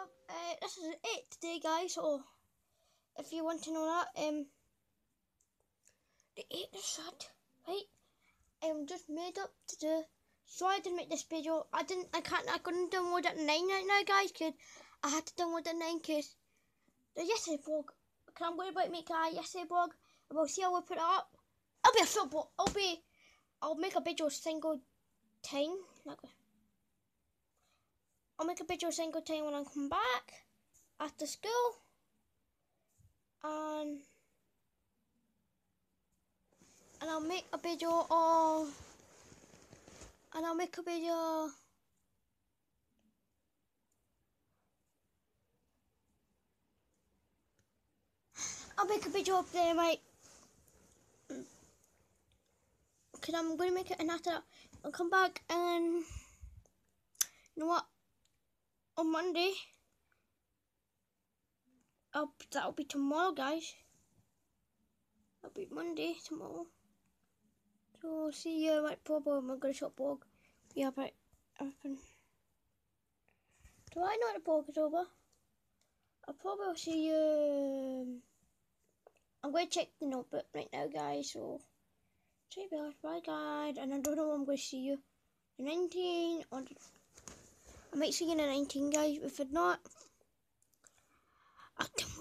up? Uh, this is it today, guys. So if you want to know that, um, the eight is sad. right? I'm um, just made up to do. So I didn't make this video. I didn't. I can't. I couldn't download at nine right now, guys. Cause I had to download at nine cause the yesterday vlog. Cause I'm worried about making a yesterday vlog. And we'll see how we put it up. I'll be a football. I'll be. I'll make a video single time. Like. I'll make a video single time when I come back after school. And, um, and I'll make a video of, and I'll make a video I'll make a video up there, mate. Because I'm going to make it and after that, I'll come back and... You know what? on Monday. I'll, oh, that'll be tomorrow, guys. That'll be Monday tomorrow. So see you at problem. I'm gonna shop Bog. Yeah, but open. Do I know the Bog is over? I'll probably see you. Um, I'm going to check the notebook right now, guys. So, see you guys. Bye, guys. And I don't know when I'm going to see you. 19 on I'm actually getting a 19, guys. If it's not, not